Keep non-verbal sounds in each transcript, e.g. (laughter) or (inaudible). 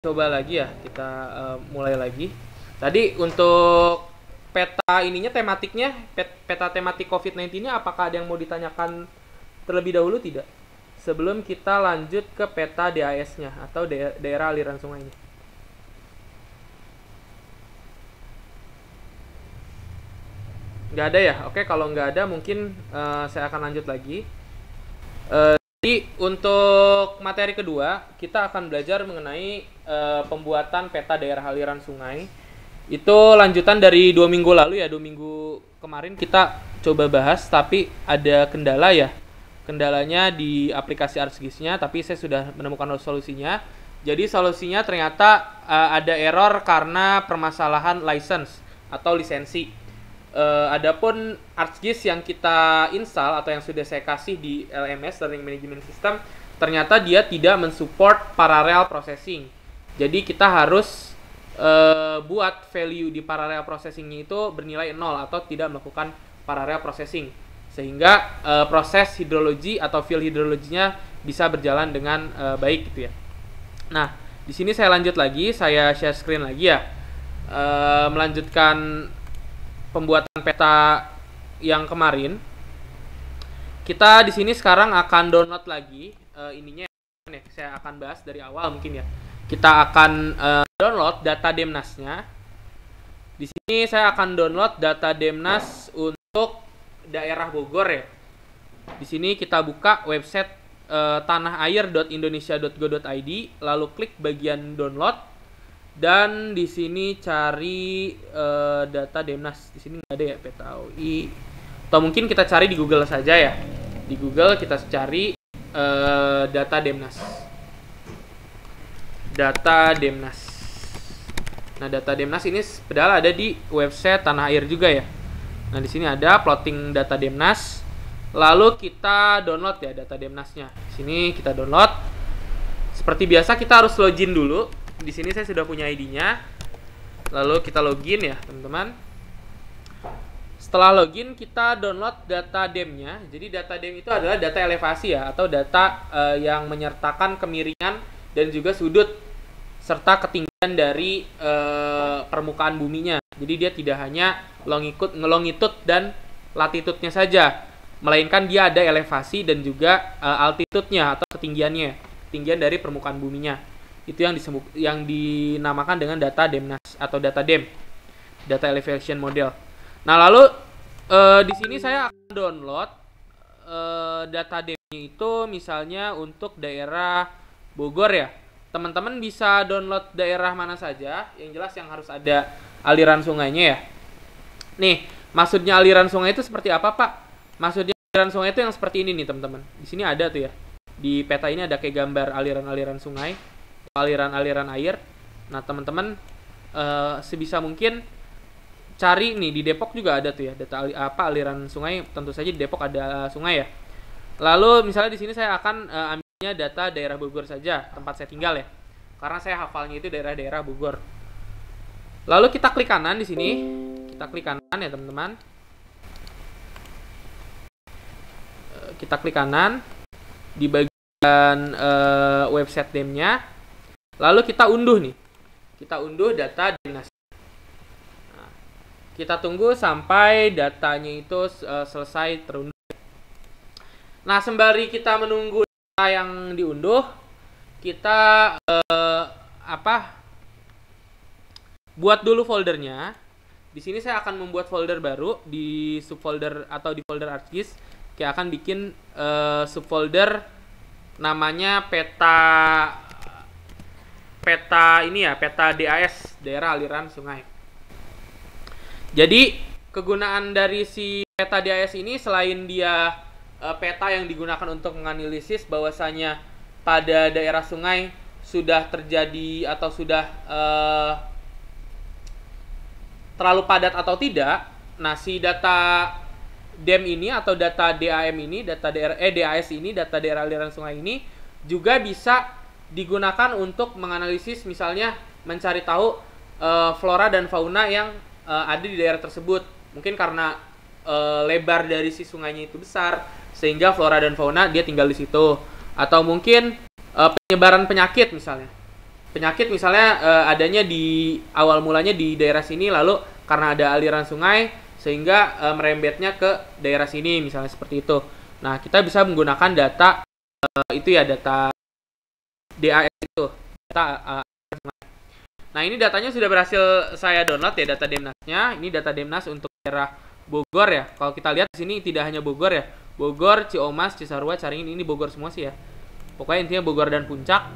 coba lagi ya kita uh, mulai lagi tadi untuk peta ininya tematiknya peta tematik COVID-19 nya apakah ada yang mau ditanyakan terlebih dahulu tidak sebelum kita lanjut ke peta DAS nya atau da daerah aliran sungainya nggak ada ya oke kalau nggak ada mungkin uh, saya akan lanjut lagi uh, jadi untuk materi kedua kita akan belajar mengenai e, pembuatan peta daerah aliran sungai. Itu lanjutan dari dua minggu lalu ya, dua minggu kemarin kita coba bahas, tapi ada kendala ya. Kendalanya di aplikasi ArcGIS-nya, tapi saya sudah menemukan solusinya. Jadi solusinya ternyata e, ada error karena permasalahan license atau lisensi. Uh, adapun ArcGIS yang kita install atau yang sudah saya kasih di LMS Learning Management System ternyata dia tidak mensupport parallel processing. Jadi kita harus uh, buat value di parallel processingnya itu bernilai 0 atau tidak melakukan parallel processing sehingga uh, proses hidrologi atau field hidrologinya bisa berjalan dengan uh, baik gitu ya. Nah, di sini saya lanjut lagi, saya share screen lagi ya. melanjutkan pembuatan peta yang kemarin. Kita di sini sekarang akan download lagi uh, ininya ya, Nih, Saya akan bahas dari awal mungkin ya. Kita akan uh, download data Demnasnya. Di sini saya akan download data Demnas untuk daerah Bogor ya. Di sini kita buka website uh, eh, tanahair.indonesia.go.id lalu klik bagian download dan di sini cari uh, data Demnas di sini nggak ada ya peta atau mungkin kita cari di Google saja ya di Google kita cari uh, data Demnas data Demnas nah data Demnas ini padahal ada di website tanah air juga ya nah di sini ada plotting data Demnas lalu kita download ya data Demnasnya di sini kita download seperti biasa kita harus login dulu di sini saya sudah punya ID-nya. Lalu kita login ya, teman-teman. Setelah login, kita download data DEM-nya. Jadi data DEM itu adalah data elevasi ya, atau data uh, yang menyertakan kemiringan dan juga sudut serta ketinggian dari uh, permukaan buminya. Jadi dia tidak hanya longitude, ngelongitude dan latitudenya saja, melainkan dia ada elevasi dan juga uh, altitudenya atau ketinggiannya, ketinggian dari permukaan buminya itu yang disebut yang dinamakan dengan data Demnas atau data Dem data elevation model nah lalu e, di sini saya akan download e, data Demnya itu misalnya untuk daerah Bogor ya teman-teman bisa download daerah mana saja yang jelas yang harus ada aliran sungainya ya nih maksudnya aliran sungai itu seperti apa pak maksudnya aliran sungai itu yang seperti ini nih teman-teman di sini ada tuh ya di peta ini ada kayak gambar aliran-aliran sungai aliran-aliran air. Nah, teman-teman uh, sebisa mungkin cari nih di Depok juga ada tuh ya, data apa aliran sungai, tentu saja di Depok ada sungai ya. Lalu misalnya di sini saya akan uh, ambilnya data daerah Bogor saja, tempat saya tinggal ya. Karena saya hafalnya itu daerah-daerah Bogor. Lalu kita klik kanan di sini. Kita klik kanan ya, teman-teman. Eh, kita klik kanan di bagian uh, website name nya Lalu kita unduh nih. Kita unduh data dinas. Nah, kita tunggu sampai datanya itu eh, selesai terunduh. Nah, sembari kita menunggu data yang diunduh, kita uh, apa? Buat dulu foldernya. Di sini saya akan membuat folder baru di subfolder atau di folder ArcGIS. Kita akan bikin uh, subfolder namanya peta peta ini ya, peta DAS, daerah aliran sungai. Jadi, kegunaan dari si peta DAS ini selain dia uh, peta yang digunakan untuk menganalisis bahwasanya pada daerah sungai sudah terjadi atau sudah uh, terlalu padat atau tidak. Nah, si data DEM ini atau data DAM ini, data daerah eh DAS ini, data daerah aliran sungai ini juga bisa digunakan untuk menganalisis misalnya mencari tahu e, flora dan fauna yang e, ada di daerah tersebut. Mungkin karena e, lebar dari si sungainya itu besar sehingga flora dan fauna dia tinggal di situ atau mungkin e, penyebaran penyakit misalnya. Penyakit misalnya e, adanya di awal mulanya di daerah sini lalu karena ada aliran sungai sehingga e, merembetnya ke daerah sini misalnya seperti itu. Nah, kita bisa menggunakan data e, itu ya data DAS itu data uh, Nah ini datanya sudah berhasil saya download ya data Demnasnya. Ini data Demnas untuk daerah Bogor ya. Kalau kita lihat di sini tidak hanya Bogor ya. Bogor, Ciomas, Cisarua, Caringin ini Bogor semua sih ya. Pokoknya intinya Bogor dan Puncak.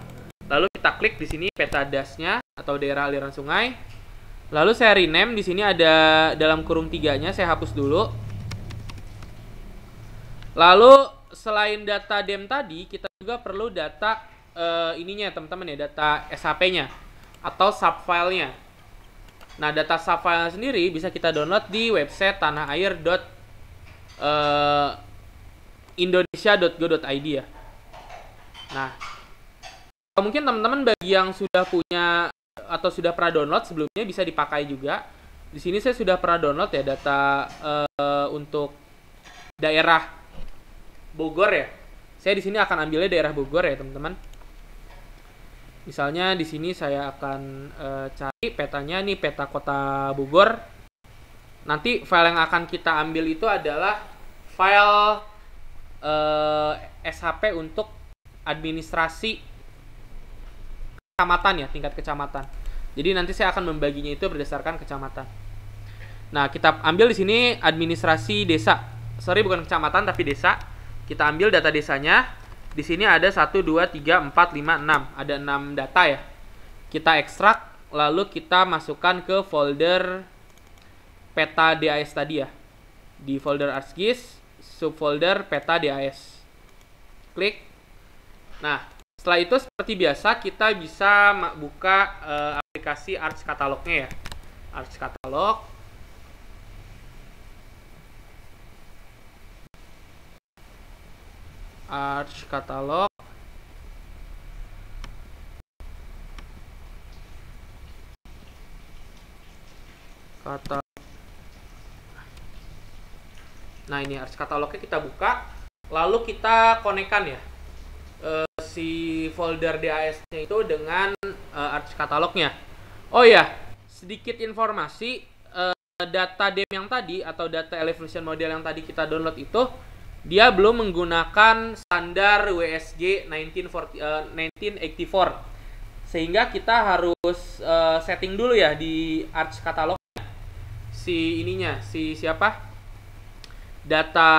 Lalu kita klik di sini peta dasnya atau daerah aliran sungai. Lalu saya rename di sini ada dalam kurung tiganya saya hapus dulu. Lalu selain data dem tadi kita juga perlu data uh, ininya teman-teman ya data SHP-nya atau subfile-nya. Nah data subfile sendiri bisa kita download di website tanahair. Eh, indonesia.go.id ya. Nah, mungkin teman-teman bagi yang sudah punya atau sudah pernah download sebelumnya bisa dipakai juga. Di sini saya sudah pernah download ya data uh, untuk daerah Bogor ya. Saya di sini akan ambilnya daerah Bogor ya, teman-teman. Misalnya di sini saya akan e, cari petanya nih peta kota Bogor. Nanti file yang akan kita ambil itu adalah file e, eh, SHP untuk administrasi kecamatan ya, tingkat kecamatan. Jadi nanti saya akan membaginya itu berdasarkan kecamatan. Nah, kita ambil di sini administrasi desa. Sorry bukan kecamatan tapi desa. Kita ambil data desanya di sini ada 1, 2, 3, 4, 5, 6. Ada 6 data ya. Kita ekstrak, lalu kita masukkan ke folder peta DAS tadi ya. Di folder ArcGIS, subfolder peta DAS. Klik. Nah, setelah itu seperti biasa kita bisa buka e, aplikasi Arts Catalognya ya. Arch Catalog Arch Catalog kata nah ini arch catalognya kita buka lalu kita konekkan ya e, si folder DAS nya itu dengan e, arch catalognya. oh ya sedikit informasi eh, data dem yang tadi atau data elevation model yang tadi kita download itu dia belum menggunakan standar WSG 1940, uh, 1984 sehingga kita harus uh, setting dulu ya di Arch Catalog si ininya si siapa data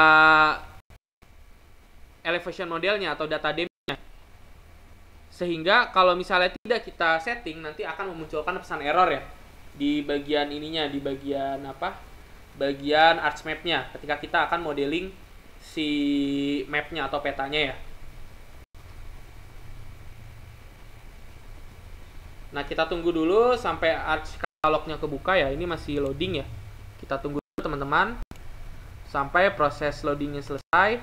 elevation modelnya atau data nya sehingga kalau misalnya tidak kita setting nanti akan memunculkan pesan error ya di bagian ininya di bagian apa bagian arch map-nya ketika kita akan modeling si mapnya atau petanya ya. Nah kita tunggu dulu sampai arch catalognya kebuka ya. Ini masih loading ya. Kita tunggu teman-teman sampai proses loadingnya selesai.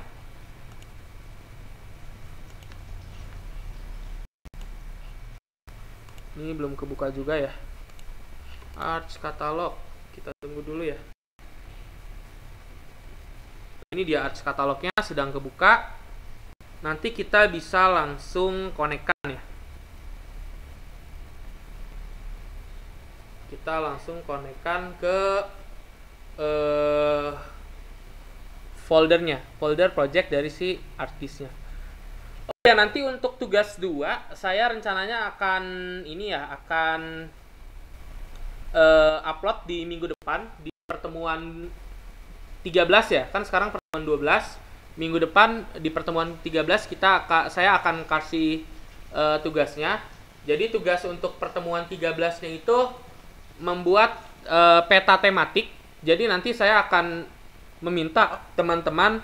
Ini belum kebuka juga ya. Arch catalog kita tunggu dulu ya ini dia arts katalognya sedang kebuka nanti kita bisa langsung konekkan ya kita langsung konekkan ke eh, foldernya folder project dari si artisnya Oke nanti untuk tugas 2 saya rencananya akan ini ya akan eh, upload di minggu depan di pertemuan 13 ya kan sekarang pertemuan 12 minggu depan di pertemuan 13 kita saya akan kasih uh, tugasnya jadi tugas untuk pertemuan 13-nya itu membuat uh, peta tematik jadi nanti saya akan meminta teman-teman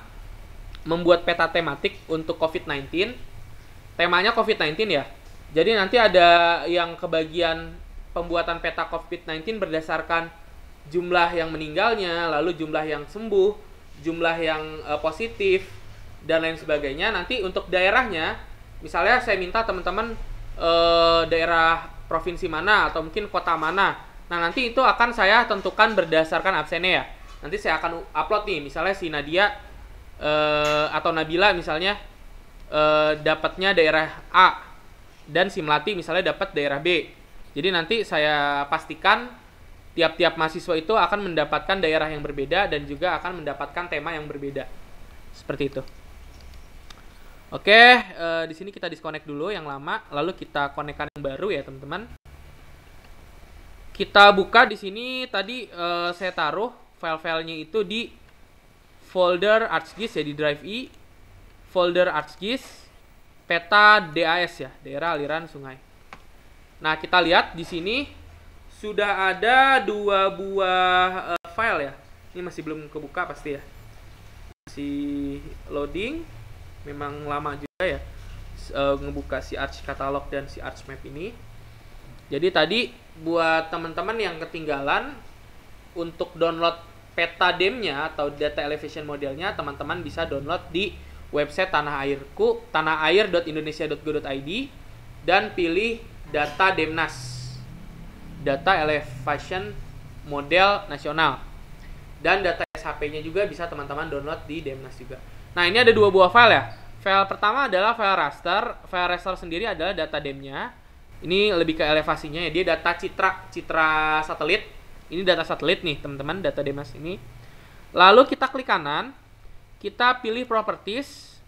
membuat peta tematik untuk COVID-19 temanya COVID-19 ya jadi nanti ada yang kebagian pembuatan peta COVID-19 berdasarkan jumlah yang meninggalnya lalu jumlah yang sembuh jumlah yang uh, positif dan lain sebagainya. Nanti untuk daerahnya, misalnya saya minta teman-teman uh, daerah provinsi mana atau mungkin kota mana. Nah nanti itu akan saya tentukan berdasarkan absennya ya. Nanti saya akan upload nih, misalnya si Nadia uh, atau Nabila misalnya uh, dapatnya daerah A dan si Melati misalnya dapat daerah B. Jadi nanti saya pastikan tiap-tiap mahasiswa itu akan mendapatkan daerah yang berbeda dan juga akan mendapatkan tema yang berbeda. Seperti itu. Oke, uh, di sini kita disconnect dulu yang lama, lalu kita konekkan yang baru ya, teman-teman. Kita buka di sini tadi uh, saya taruh file-filenya itu di folder ArchGIS ya di Drive E, folder ArchGIS, peta DAS ya, daerah aliran sungai. Nah, kita lihat di sini sudah ada dua buah uh, file ya. Ini masih belum kebuka pasti ya. Masih loading. Memang lama juga ya uh, ngebuka si Arch Catalog dan si Arch Map ini. Jadi tadi buat teman-teman yang ketinggalan untuk download peta demnya atau data elevation modelnya, teman-teman bisa download di website tanah airku tanahair.indonesia.go.id dan pilih data demnas data elevation model nasional. Dan data SHP-nya juga bisa teman-teman download di Demnas juga. Nah, ini ada dua buah file ya. File pertama adalah file raster. File raster sendiri adalah data DEM-nya. Ini lebih ke elevasinya ya. Dia data citra citra satelit. Ini data satelit nih, teman-teman, data demnas ini. Lalu kita klik kanan, kita pilih properties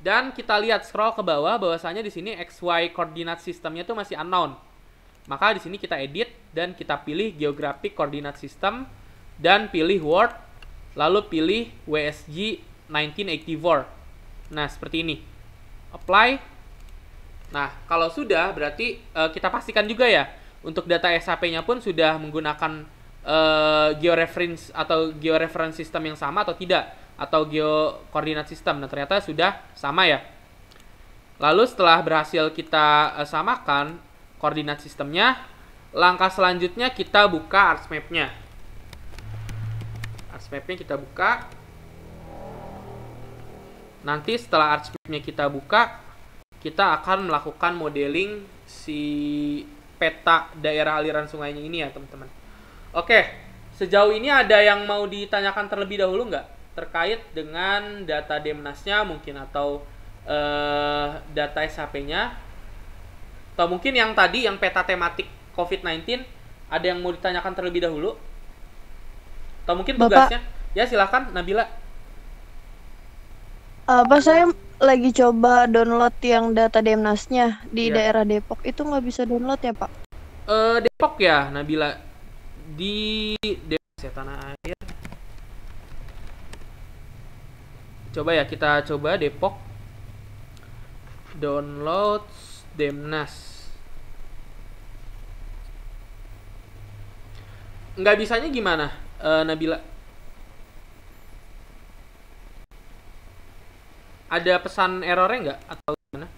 dan kita lihat scroll ke bawah bahwasanya di sini XY koordinat sistemnya tuh masih unknown maka di sini kita edit dan kita pilih geographic coordinate system dan pilih word lalu pilih WSG 1984. Nah, seperti ini. Apply. Nah, kalau sudah berarti uh, kita pastikan juga ya untuk data sap nya pun sudah menggunakan uh, georeference atau georeference system yang sama atau tidak atau geokoordinat system. Nah, ternyata sudah sama ya. Lalu setelah berhasil kita uh, samakan koordinat sistemnya. Langkah selanjutnya kita buka arcmap nya arcmap nya kita buka. Nanti setelah arcmap nya kita buka, kita akan melakukan modeling si peta daerah aliran sungainya ini ya teman-teman. Oke, sejauh ini ada yang mau ditanyakan terlebih dahulu nggak terkait dengan data Demnasnya mungkin atau uh, data SHP-nya atau mungkin yang tadi yang peta tematik COVID-19 ada yang mau ditanyakan terlebih dahulu? Atau mungkin Bapak, Ya silahkan Nabila. Eh, Apa saya lagi coba download yang data Demnasnya di ya. daerah Depok itu nggak bisa download ya Pak? Uh, Depok ya Nabila di Depok ya tanah air. Coba ya kita coba Depok download Demnas. Nggak bisanya gimana, uh, Nabila? Ada pesan errornya nggak atau gimana?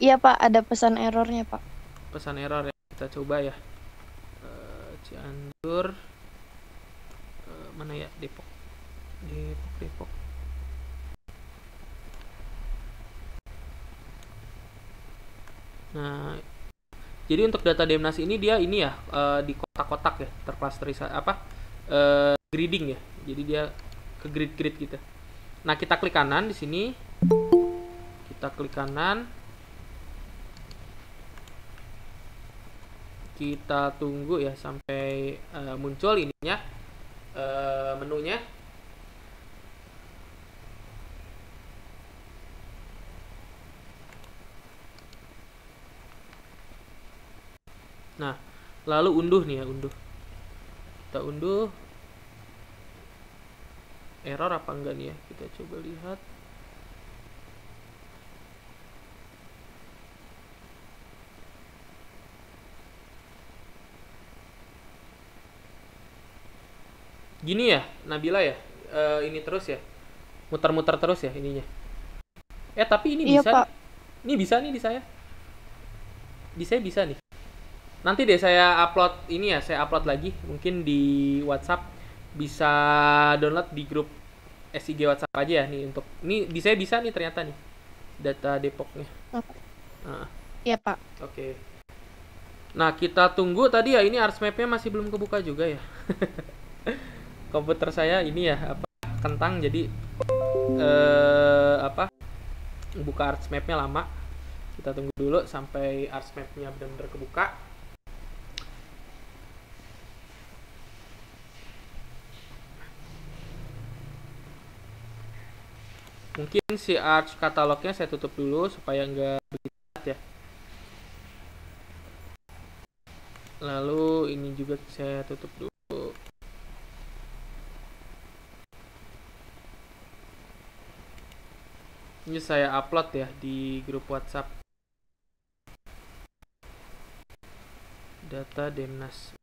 Iya pak, ada pesan errornya pak. Pesan error ya, kita coba ya. Uh, Cianjur, uh, mana ya Depok, Depok, Depok. Nah, jadi untuk data Demnas ini dia ini ya uh, di kotak-kotak ya, terklasterisasi apa? Uh, grading ya. Jadi dia ke grid-grid gitu. Nah, kita klik kanan di sini. Kita klik kanan. Kita tunggu ya sampai uh, muncul ininya uh, menunya. nah lalu unduh nih ya unduh kita unduh error apa enggak nih ya kita coba lihat gini ya Nabila ya E, ini terus ya muter-muter terus ya ininya eh tapi ini iya, bisa Pak. ini bisa nih di saya di saya bisa nih nanti deh saya upload ini ya, saya upload lagi mungkin di WhatsApp bisa download di grup SIG WhatsApp aja ya nih untuk ini di saya bisa nih ternyata nih data Depoknya. Iya Pak. Oke. Nah kita tunggu tadi ya ini arts masih belum kebuka juga ya. (laughs) Komputer saya ini ya apa kentang jadi eh, apa buka arts lama. Kita tunggu dulu sampai arts benar-benar kebuka. mungkin si Arch katalognya saya tutup dulu supaya nggak begitu ya lalu ini juga saya tutup dulu ini saya upload ya di grup WhatsApp data Demnas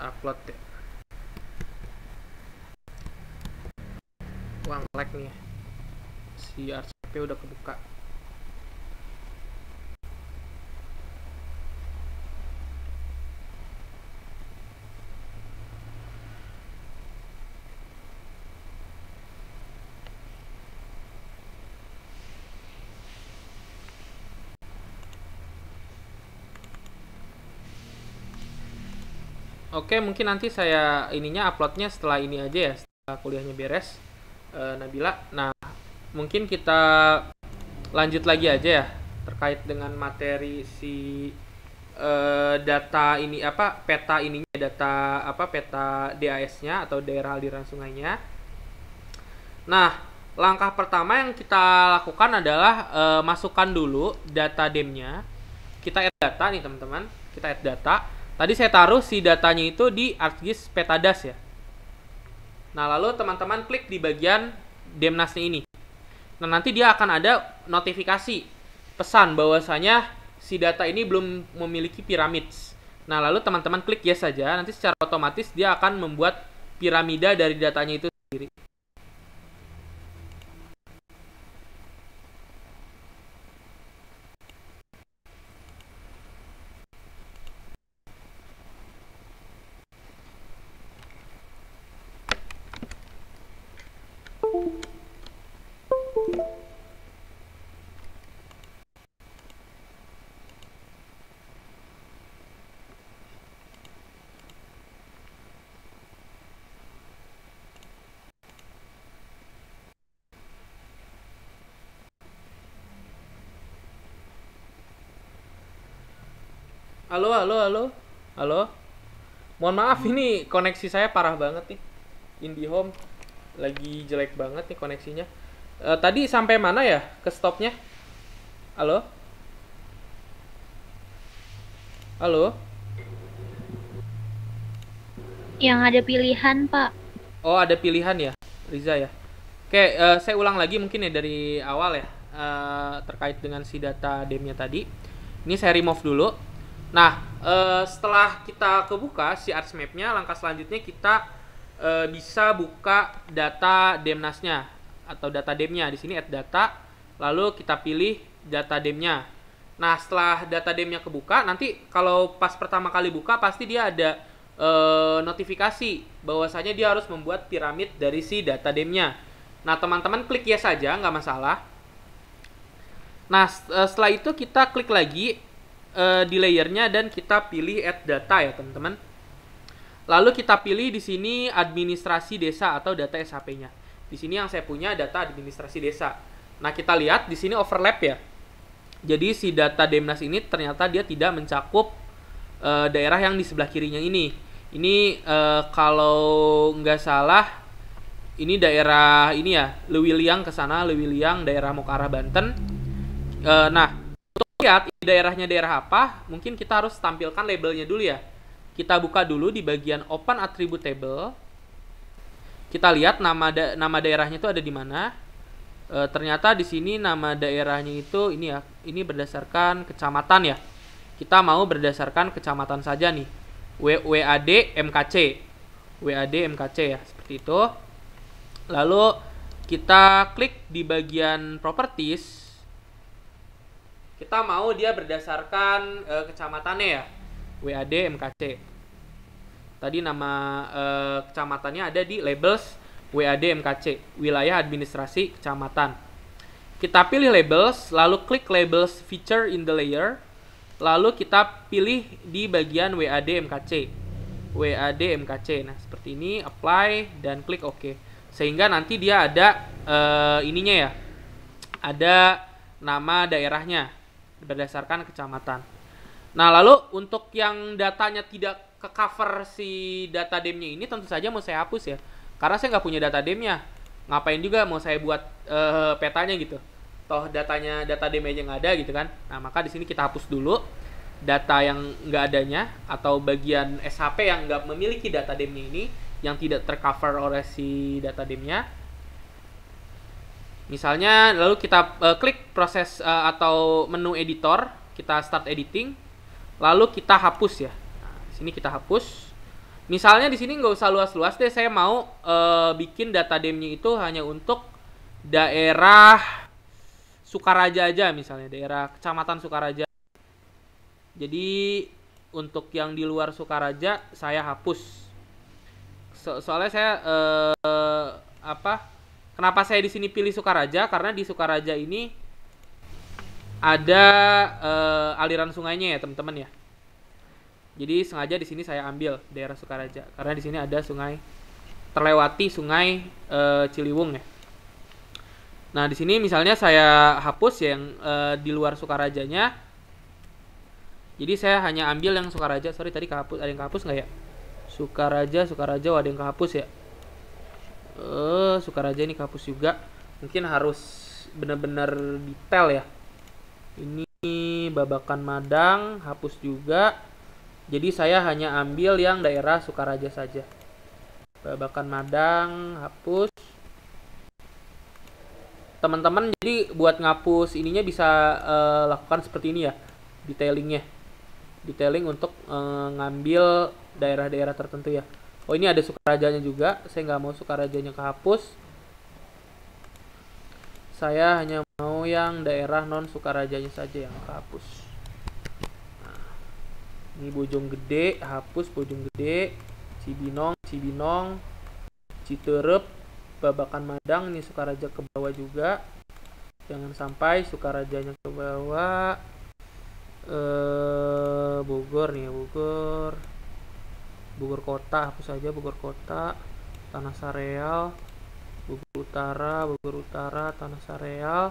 upload ya, uang like nih ya. Si RCP udah kebuka. Oke, mungkin nanti saya ininya uploadnya setelah ini aja ya, setelah kuliahnya beres, e, Nabila. Nah, mungkin kita lanjut lagi aja ya terkait dengan materi si e, data ini apa peta ininya data apa peta DAS-nya atau daerah aliran sungainya. Nah, langkah pertama yang kita lakukan adalah e, masukkan dulu data DEM-nya. Kita add data nih teman-teman, kita add data Tadi saya taruh si datanya itu di ArcGIS Petadas ya. Nah, lalu teman-teman klik di bagian Demnasnya ini. Nah, nanti dia akan ada notifikasi pesan bahwasanya si data ini belum memiliki piramid. Nah, lalu teman-teman klik yes saja, nanti secara otomatis dia akan membuat piramida dari datanya itu sendiri. Halo, halo, halo. Halo. Mohon maaf ini koneksi saya parah banget nih. IndiHome lagi jelek banget nih koneksinya. Uh, tadi sampai mana ya ke stopnya? Halo? Halo? Yang ada pilihan, Pak. Oh, ada pilihan ya, Riza ya. Oke, uh, saya ulang lagi mungkin ya dari awal ya. Uh, terkait dengan si data demnya tadi. Ini saya remove dulu. Nah, uh, setelah kita kebuka si arts nya langkah selanjutnya kita e, bisa buka data demnasnya atau data demnya di sini add data lalu kita pilih data demnya nah setelah data demnya kebuka nanti kalau pas pertama kali buka pasti dia ada e, notifikasi bahwasanya dia harus membuat piramid dari si data demnya nah teman-teman klik ya yes saja nggak masalah nah e, setelah itu kita klik lagi e, di layernya dan kita pilih add data ya teman-teman Lalu kita pilih di sini administrasi desa atau data SHP-nya. Di sini yang saya punya data administrasi desa. Nah, kita lihat di sini overlap ya. Jadi si data Demnas ini ternyata dia tidak mencakup e, daerah yang di sebelah kirinya ini. Ini e, kalau nggak salah ini daerah ini ya, Lewiliang ke sana, Lewiliang daerah Mokara Banten. E, nah, untuk lihat daerahnya daerah apa, mungkin kita harus tampilkan labelnya dulu ya kita buka dulu di bagian open attribute table. Kita lihat nama da nama daerahnya itu ada di mana. E, ternyata di sini nama daerahnya itu ini ya, ini berdasarkan kecamatan ya. Kita mau berdasarkan kecamatan saja nih. W WAD MKC. WAD MKC ya, seperti itu. Lalu kita klik di bagian properties. Kita mau dia berdasarkan e, kecamatannya ya WAD MKC. Tadi nama eh, kecamatannya ada di labels WAD MKC, wilayah administrasi kecamatan. Kita pilih labels, lalu klik labels feature in the layer, lalu kita pilih di bagian WAD MKC. WAD MKC. Nah, seperti ini apply dan klik OK. Sehingga nanti dia ada eh, ininya ya. Ada nama daerahnya berdasarkan kecamatan. Nah, lalu untuk yang datanya tidak ke cover si data demnya ini tentu saja mau saya hapus ya. Karena saya nggak punya data demnya. Ngapain juga mau saya buat uh, petanya gitu. Toh datanya data dem aja nggak ada gitu kan. Nah, maka di sini kita hapus dulu data yang nggak adanya atau bagian SHP yang nggak memiliki data demnya ini yang tidak tercover oleh si data demnya. Misalnya lalu kita uh, klik proses uh, atau menu editor, kita start editing lalu kita hapus ya nah, sini kita hapus misalnya di sini nggak usah luas-luas deh saya mau e, bikin data demnya itu hanya untuk daerah Sukaraja aja misalnya daerah kecamatan Sukaraja jadi untuk yang di luar Sukaraja saya hapus so soalnya saya e, apa kenapa saya di sini pilih Sukaraja karena di Sukaraja ini ada uh, aliran sungainya ya teman-teman ya. Jadi sengaja di sini saya ambil daerah Sukaraja karena di sini ada sungai terlewati sungai uh, Ciliwung ya. Nah di sini misalnya saya hapus yang uh, di luar Sukarajanya. Jadi saya hanya ambil yang Sukaraja. Sorry tadi kehapus ada yang kehapus nggak ya? Sukaraja Sukaraja oh, ada yang kehapus ya. Eh Sukaraja ini kehapus juga. Mungkin harus benar-benar detail ya ini babakan madang hapus juga jadi saya hanya ambil yang daerah Sukaraja saja babakan madang hapus teman-teman jadi buat ngapus ininya bisa uh, lakukan seperti ini ya detailingnya detailing untuk uh, ngambil daerah-daerah tertentu ya oh ini ada sukarajanya juga saya nggak mau sukarajanya kehapus saya hanya mau yang daerah non Sukarajanya saja yang hapus nah, ini Gede hapus Bojong Gede, Cibinong Cibinong Citerep Babakan Madang ini Sukaraja ke bawah juga jangan sampai Sukarajanya ke bawah eh Bogor nih ya, Bogor Bogor kota hapus saja Bogor kota Tanah Sareal Utara, Bogor Utara, Tanah Sareal,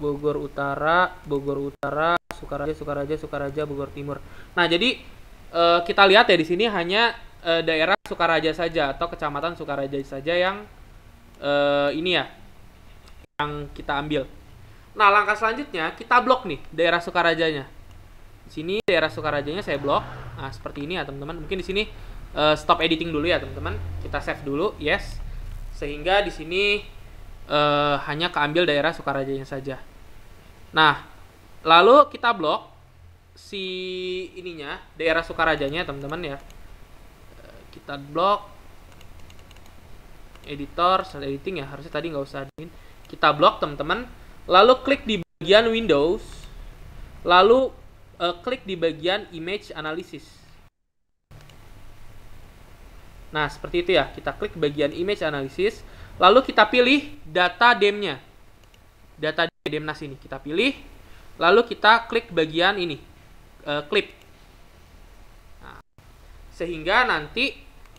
Bogor Utara, Bogor Utara, Sukaraja, Sukaraja, Sukaraja, Bogor Timur. Nah, jadi uh, kita lihat ya di sini hanya uh, daerah Sukaraja saja atau kecamatan Sukaraja saja yang uh, ini ya yang kita ambil. Nah, langkah selanjutnya kita blok nih daerah Sukarajanya. Di sini daerah Sukarajanya saya blok. Nah, seperti ini ya, teman-teman. Mungkin di sini uh, stop editing dulu ya, teman-teman. Kita save dulu. Yes sehingga di sini eh, hanya keambil daerah Sukarajanya saja. Nah, lalu kita blok si ininya daerah Sukarajanya teman-teman ya. Eh, kita blok editor, sel editing ya harusnya tadi nggak usah admin. Kita blok teman-teman. Lalu klik di bagian Windows. Lalu eh, klik di bagian Image Analysis. Nah, seperti itu ya. Kita klik bagian image analysis, lalu kita pilih data DEM-nya. Data DEMNAS ini kita pilih, lalu kita klik bagian ini, E, clip. Nah, sehingga nanti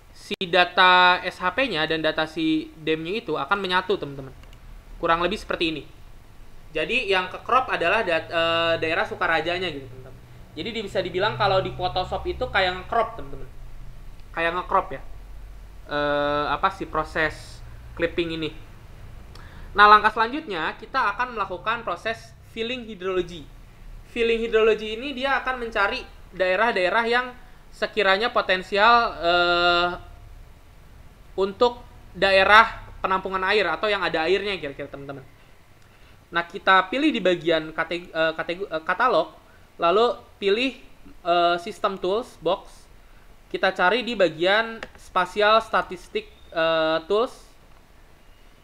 si data SHP-nya dan data si DEM-nya itu akan menyatu, teman-teman. Kurang lebih seperti ini. Jadi yang ke crop adalah da e, daerah Sukarajanya gitu, teman-teman. Jadi bisa dibilang kalau di Photoshop itu kayak nge-crop, teman-teman. Kayak nge-crop ya uh, apa sih proses clipping ini. Nah, langkah selanjutnya kita akan melakukan proses filling hidrologi. Filling hidrologi ini dia akan mencari daerah-daerah yang sekiranya potensial uh, untuk daerah penampungan air atau yang ada airnya kira-kira teman-teman. Nah, kita pilih di bagian eh, kategori uh, katalog, lalu pilih uh, System Tools box. Kita cari di bagian spasial statistik uh, tools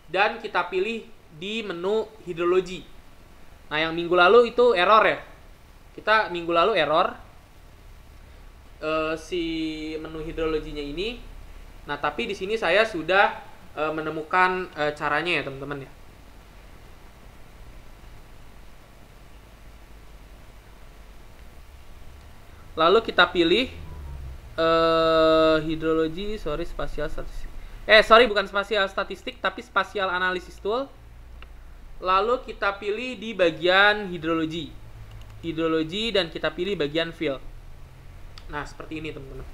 dan kita pilih di menu hidrologi. Nah, yang minggu lalu itu error ya. Kita minggu lalu error uh, si menu hidrologinya ini. Nah, tapi di sini saya sudah uh, menemukan uh, caranya ya, teman-teman ya. Lalu kita pilih uh, hidrologi sorry spasial statistik eh sorry bukan spasial statistik tapi spasial analisis tool lalu kita pilih di bagian hidrologi hidrologi dan kita pilih bagian field nah seperti ini teman-teman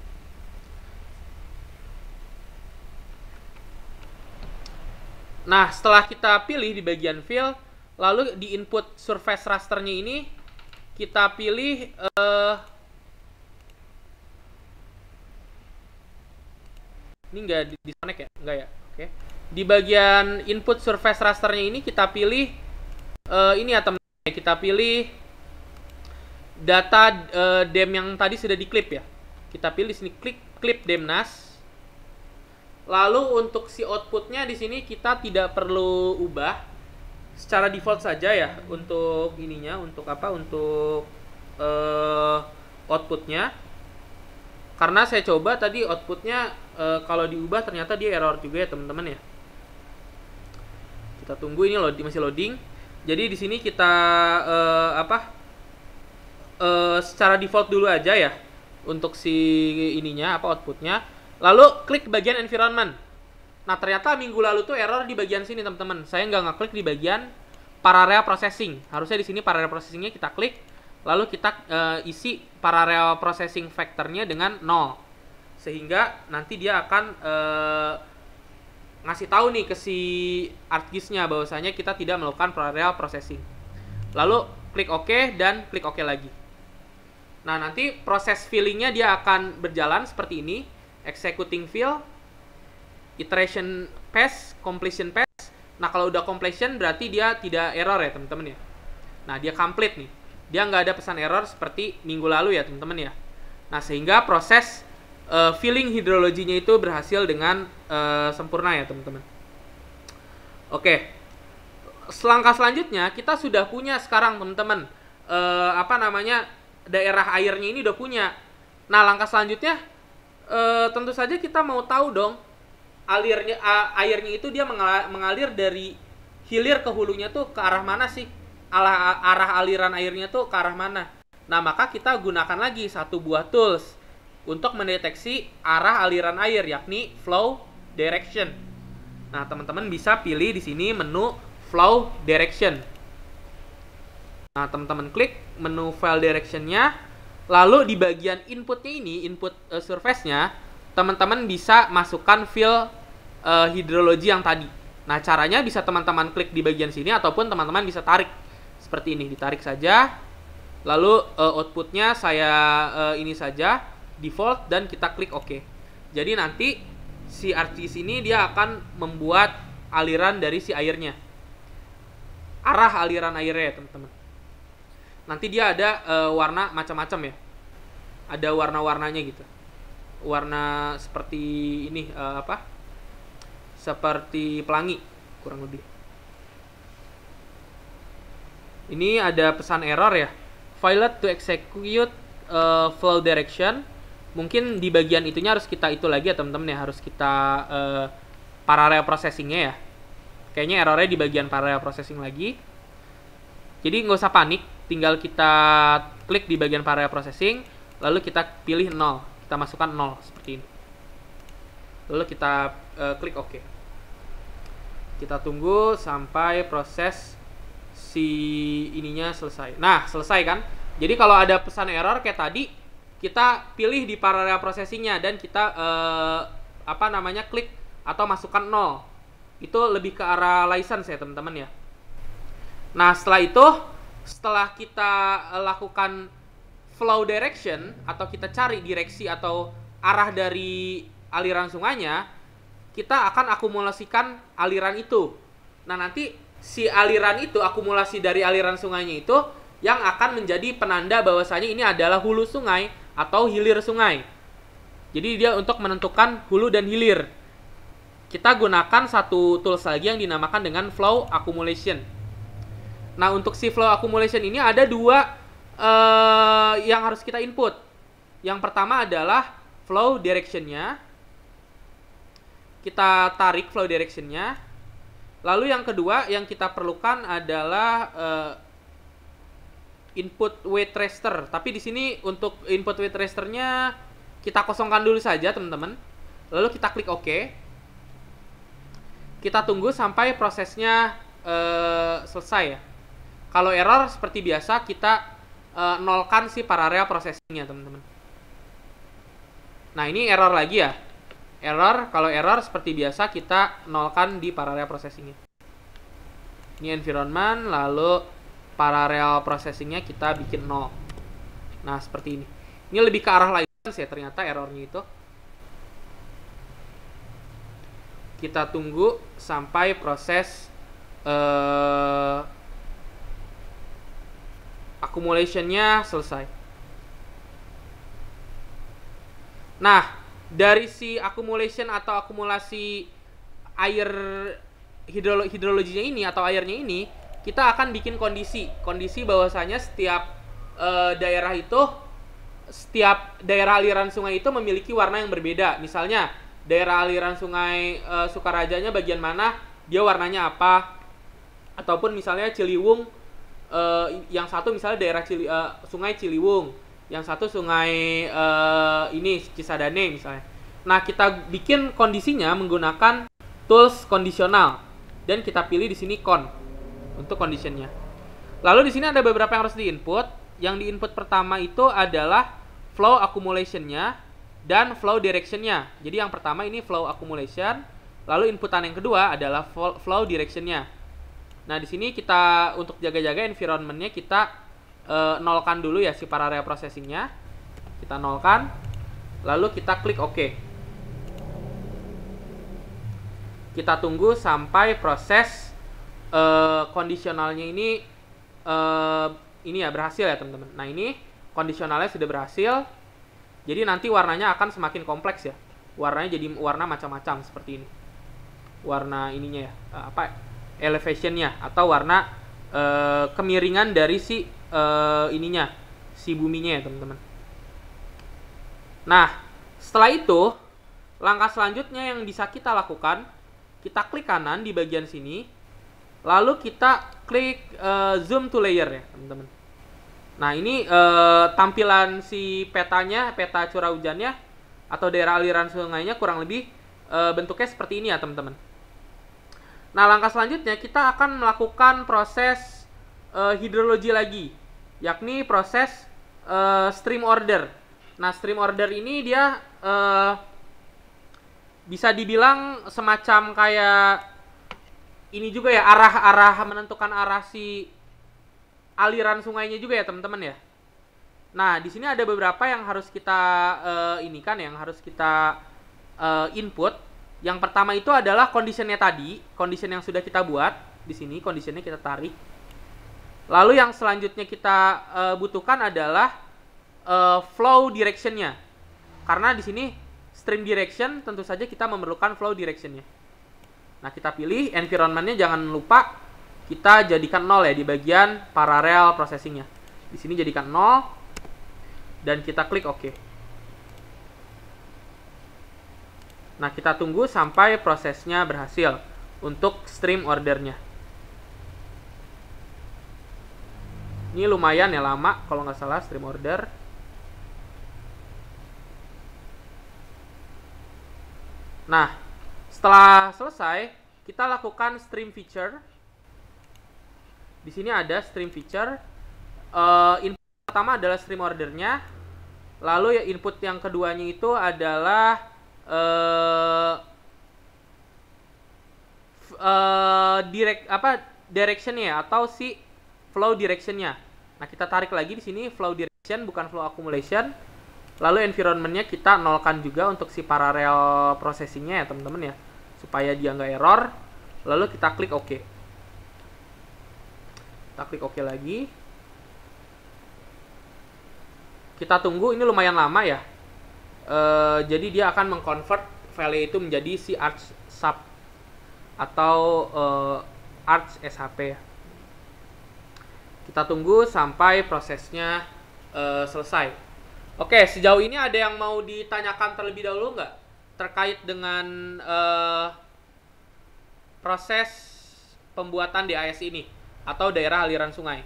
nah setelah kita pilih di bagian fill lalu di input surface rasternya ini kita pilih uh, Ini nggak di disconnect ya? Nggak ya? Oke. Okay. Di bagian input surface rasternya ini kita pilih uh, ini ya teman kita pilih data uh, dem yang tadi sudah di diklip ya. Kita pilih sini klik klip demnas. Lalu untuk si outputnya di sini kita tidak perlu ubah secara default saja ya untuk ininya untuk apa untuk uh, outputnya karena saya coba tadi outputnya e, kalau diubah ternyata dia error juga ya teman-teman ya kita tunggu ini load, masih loading jadi di sini kita e, apa e, secara default dulu aja ya untuk si ininya apa outputnya lalu klik bagian environment nah ternyata minggu lalu tuh error di bagian sini teman-teman saya nggak ngeklik di bagian parallel processing harusnya di sini parallel processingnya kita klik lalu kita e, isi parallel processing factornya dengan 0 sehingga nanti dia akan uh, ngasih tahu nih ke si artisnya bahwasanya kita tidak melakukan parallel processing. Lalu klik OK dan klik OK lagi. Nah, nanti proses fillingnya dia akan berjalan seperti ini. Executing fill, iteration pass, completion pass. Nah, kalau udah completion berarti dia tidak error ya, teman-teman ya. Nah, dia complete nih. Dia nggak ada pesan error seperti minggu lalu ya, teman-teman ya. Nah, sehingga proses uh, feeling hidrologinya itu berhasil dengan uh, sempurna ya teman-teman. Oke, selangkah selanjutnya kita sudah punya sekarang teman-teman uh, apa namanya daerah airnya ini udah punya. Nah langkah selanjutnya uh, tentu saja kita mau tahu dong alirnya uh, airnya itu dia mengalir dari hilir ke hulunya tuh ke arah mana sih? arah aliran airnya tuh ke arah mana? Nah maka kita gunakan lagi satu buah tools untuk mendeteksi arah aliran air yakni flow direction. Nah, teman-teman bisa pilih di sini menu flow direction. Nah, teman-teman klik menu file direction-nya. lalu di bagian inputnya ini, input uh, surface-nya, teman-teman bisa masukkan fill uh, eh, hidrologi yang tadi. Nah, caranya bisa teman-teman klik di bagian sini ataupun teman-teman bisa tarik seperti ini, ditarik saja. Lalu uh, outputnya saya uh, ini saja default dan kita klik OK. Jadi nanti si artis ini dia akan membuat aliran dari si airnya. Arah aliran airnya ya teman-teman. Nanti dia ada e, warna macam-macam ya. Ada warna-warnanya gitu. Warna seperti ini e, apa? Seperti pelangi kurang lebih. Ini ada pesan error ya. Failed to execute uh, eh, flow direction mungkin di bagian itunya harus kita itu lagi ya teman-teman ya harus kita uh, eh, parallel processingnya ya kayaknya errornya di bagian parallel processing lagi jadi nggak usah panik tinggal kita klik di bagian parallel processing lalu kita pilih 0 kita masukkan 0 seperti ini lalu kita uh, klik OK kita tunggu sampai proses si ininya selesai nah selesai kan jadi kalau ada pesan error kayak tadi kita pilih di paralel prosesinya dan kita uh, apa namanya klik atau masukkan nol itu lebih ke arah license ya teman-teman ya nah setelah itu setelah kita eh, lakukan flow direction atau kita cari direksi atau arah dari aliran sungainya kita akan akumulasikan aliran itu nah nanti si aliran itu akumulasi dari aliran sungainya itu yang akan menjadi penanda bahwasanya ini adalah hulu sungai atau hilir sungai. Jadi dia untuk menentukan hulu dan hilir. Kita gunakan satu tools lagi yang dinamakan dengan flow accumulation. Nah, untuk si flow accumulation ini ada dua uh, yang harus kita input. Yang pertama adalah flow directionnya. Kita tarik flow directionnya. Lalu yang kedua yang kita perlukan adalah uh, input weight raster. Tapi di sini untuk input weight rasternya kita kosongkan dulu saja, teman-teman. Lalu kita klik OK. Kita tunggu sampai prosesnya uh, selesai ya. Kalau error seperti biasa kita uh, nolkan si paralel processingnya, teman-teman. Nah, ini error lagi ya. Error, kalau error seperti biasa kita nolkan di paralel processingnya. Ini environment, lalu paralel processingnya kita bikin nol nah seperti ini ini lebih ke arah license ya ternyata errornya itu kita tunggu sampai proses uh, accumulationnya selesai nah dari si accumulation atau akumulasi air hidrolo hidrologinya ini atau airnya ini kita akan bikin kondisi kondisi bahwasanya setiap e, daerah itu setiap daerah aliran sungai itu memiliki warna yang berbeda misalnya daerah aliran sungai e, Sukarajanya bagian mana dia warnanya apa ataupun misalnya Ciliwung e, yang satu misalnya daerah Cili, e, sungai Ciliwung yang satu sungai e, ini Cisadane misalnya nah kita bikin kondisinya menggunakan tools kondisional dan kita pilih di sini con untuk conditionnya. Lalu di sini ada beberapa yang harus diinput. Yang diinput pertama itu adalah flow accumulationnya dan flow directionnya. Jadi yang pertama ini flow accumulation, lalu inputan yang kedua adalah flow directionnya. Nah di sini kita untuk jaga-jaga environmentnya kita uh, nolkan dulu ya si para processingnya. Kita nolkan, lalu kita klik OK. Kita tunggu sampai proses uh, kondisionalnya ini uh, ini ya berhasil ya teman-teman. Nah ini kondisionalnya sudah berhasil. Jadi nanti warnanya akan semakin kompleks ya. Warnanya jadi warna macam-macam seperti ini. Warna ininya ya uh, apa elevationnya atau warna uh, kemiringan dari si uh, ininya si buminya ya teman-teman. Nah setelah itu langkah selanjutnya yang bisa kita lakukan kita klik kanan di bagian sini Lalu kita klik uh, zoom to layer ya, teman-teman. Nah, ini uh, tampilan si petanya, peta curah hujannya atau daerah aliran sungainya kurang lebih uh, bentuknya seperti ini ya, teman-teman. Nah, langkah selanjutnya kita akan melakukan proses uh, hidrologi lagi, yakni proses uh, stream order. Nah, stream order ini dia uh, bisa dibilang semacam kayak ini juga ya arah-arah menentukan arah si aliran sungainya juga ya teman-teman ya. Nah, di sini ada beberapa yang harus kita uh, ini kan yang harus kita uh, input. Yang pertama itu adalah conditionnya tadi, condition yang sudah kita buat di sini conditionnya kita tarik. Lalu yang selanjutnya kita uh, butuhkan adalah uh, flow directionnya, karena di sini stream direction tentu saja kita memerlukan flow directionnya. Nah, kita pilih environmentnya jangan lupa kita jadikan nol ya di bagian paralel processingnya. Di sini jadikan nol dan kita klik OK. Nah, kita tunggu sampai prosesnya berhasil untuk stream ordernya. Ini lumayan ya lama kalau nggak salah stream order. Nah, setelah selesai, kita lakukan stream feature. Di sini ada stream feature. Uh, input pertama adalah stream ordernya. Lalu ya input yang keduanya itu adalah uh, uh, direct apa directionnya atau si flow directionnya. Nah kita tarik lagi di sini flow direction bukan flow accumulation. Lalu environmentnya kita nolkan juga untuk si paralel processingnya ya teman-teman ya supaya dia nggak error lalu kita klik OK kita klik OK lagi kita tunggu ini lumayan lama ya e, jadi dia akan mengkonvert file itu menjadi si arch sub atau e, arch SHP kita tunggu sampai prosesnya e, selesai oke sejauh ini ada yang mau ditanyakan terlebih dahulu nggak terkait dengan uh, proses pembuatan DAS ini atau daerah aliran sungai.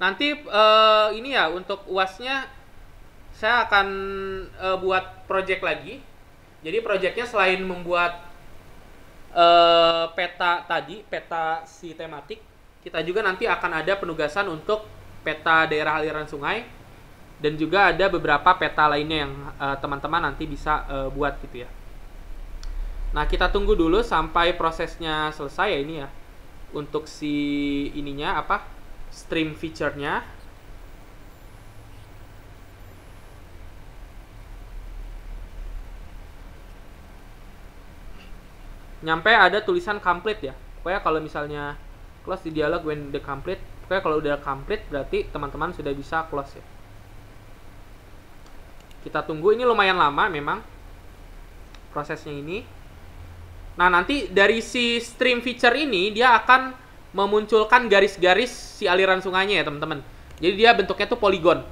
Nanti uh, ini ya untuk uasnya saya akan uh, buat project lagi. Jadi projectnya selain membuat uh, peta tadi, peta si tematik, kita juga nanti akan ada penugasan untuk peta daerah aliran sungai dan juga ada beberapa peta lainnya yang eh, teman-teman uh, nanti bisa uh, buat gitu ya. Nah, kita tunggu dulu sampai prosesnya selesai ya ini ya. Untuk si ininya apa? stream feature-nya. Nyampe ada tulisan complete ya. Pokoknya kalau misalnya close di dialog when the complete, pokoknya kalau udah complete berarti teman-teman sudah bisa close ya kita tunggu ini lumayan lama memang prosesnya ini nah nanti dari si stream feature ini dia akan memunculkan garis-garis si aliran sungainya ya teman-teman jadi dia bentuknya tuh poligon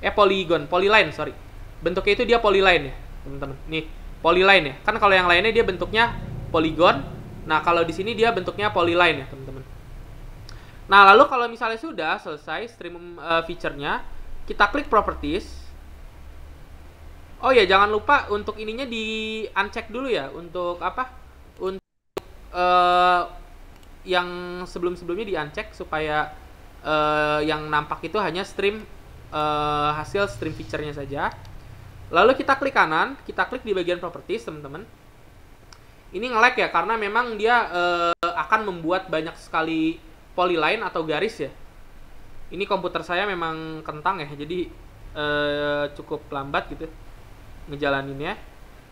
eh poligon polyline sorry bentuknya itu dia polyline ya teman-teman nih polyline ya kan kalau yang lainnya dia bentuknya poligon nah kalau di sini dia bentuknya polyline ya teman-teman nah lalu kalau misalnya sudah selesai stream uh, feature-nya kita klik properties Oh ya, jangan lupa untuk ininya di uncheck dulu ya untuk apa? Untuk uh, yang sebelum-sebelumnya di uncheck supaya uh, yang nampak itu hanya stream uh, hasil stream feature-nya saja. Lalu kita klik kanan, kita klik di bagian properties, teman-teman. Ini nge-lag ya karena memang dia uh, akan membuat banyak sekali polyline atau garis ya. Ini komputer saya memang kentang ya, jadi uh, cukup lambat gitu. Ya ngejalaninnya.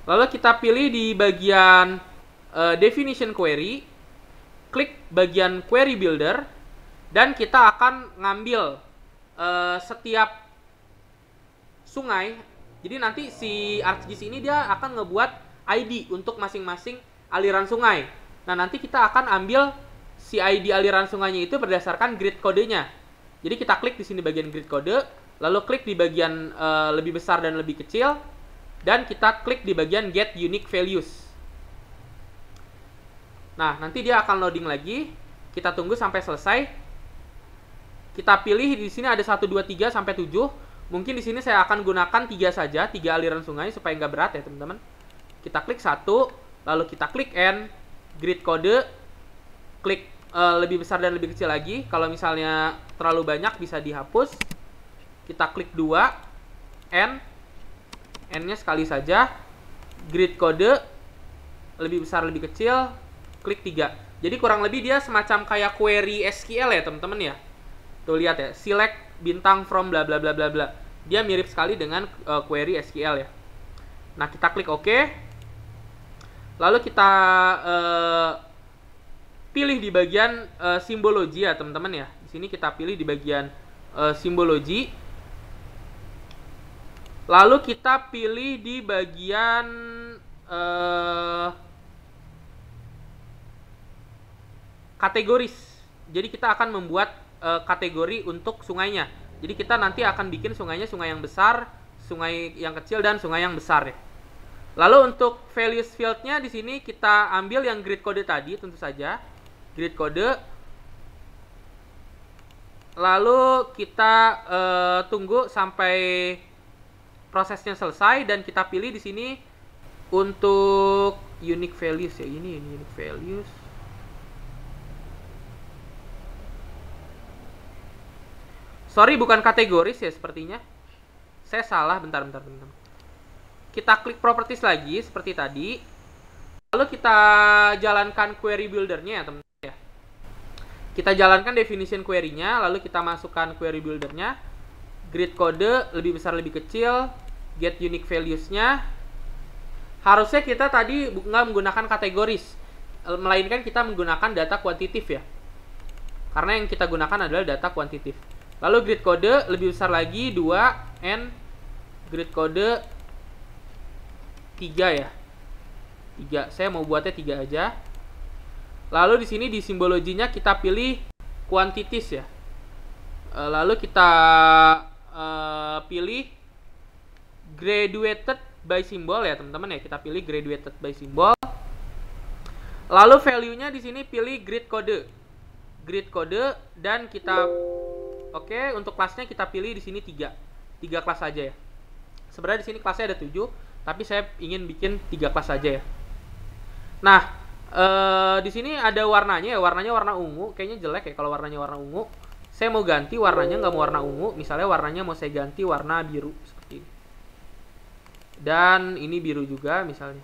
Lalu kita pilih di bagian uh, definition query, klik bagian query builder, dan kita akan ngambil uh, setiap sungai. Jadi nanti si ArcGIS ini dia akan ngebuat ID untuk masing-masing aliran sungai. Nah nanti kita akan ambil si ID aliran sungainya itu berdasarkan grid kodenya. Jadi kita klik di sini bagian grid kode, lalu klik di bagian uh, lebih besar dan lebih kecil, dan kita klik di bagian get unique values. Nah, nanti dia akan loading lagi. Kita tunggu sampai selesai. Kita pilih di sini ada 1 2 3 sampai 7. Mungkin di sini saya akan gunakan 3 saja, 3 aliran sungai supaya nggak berat ya, teman-teman. Kita klik 1, lalu kita klik N, grid kode, klik uh, lebih besar dan lebih kecil lagi. Kalau misalnya terlalu banyak bisa dihapus. Kita klik 2, N, n-nya sekali saja, grid kode lebih besar lebih kecil, klik tiga. Jadi kurang lebih dia semacam kayak query SQL ya teman-teman ya. Tuh lihat ya, select bintang from bla bla bla bla bla. Dia mirip sekali dengan uh, query SQL ya. Nah, kita klik OK. Lalu kita uh, pilih di bagian uh, simbologi ya teman-teman ya. Di sini kita pilih di bagian uh, simbologi Lalu kita pilih di bagian uh, kategoris. Jadi kita akan membuat uh, kategori untuk sungainya. Jadi kita nanti akan bikin sungainya sungai yang besar, sungai yang kecil dan sungai yang besar ya. Lalu untuk values fieldnya di sini kita ambil yang grid kode tadi tentu saja grid kode. Lalu kita uh, tunggu sampai prosesnya selesai dan kita pilih di sini untuk unique values ya ini unique values sorry bukan kategoris ya sepertinya saya salah bentar bentar bentar kita klik properties lagi seperti tadi lalu kita jalankan query buildernya ya teman ya kita jalankan definition querynya, lalu kita masukkan query buildernya grid kode lebih besar lebih kecil get unique values-nya harusnya kita tadi nggak menggunakan kategoris eh, melainkan kita menggunakan data kuantitif ya karena yang kita gunakan adalah data kuantitif lalu grid kode lebih besar lagi 2 n grid kode 3 ya 3 saya mau buatnya 3 aja lalu di sini di simbologinya kita pilih kuantitis ya eh, lalu kita uh, pilih graduated by symbol ya teman-teman ya kita pilih graduated by symbol. lalu value-nya di sini pilih grid kode grid kode dan kita oke okay, untuk kelasnya kita pilih di sini tiga tiga kelas saja ya sebenarnya di sini kelasnya ada tujuh, tapi saya ingin bikin tiga kelas saja ya nah ee, eh, di sini ada warnanya ya warnanya warna ungu kayaknya jelek ya kalau warnanya warna ungu saya mau ganti warnanya nggak mau warna ungu misalnya warnanya mau saya ganti warna biru dan ini biru juga misalnya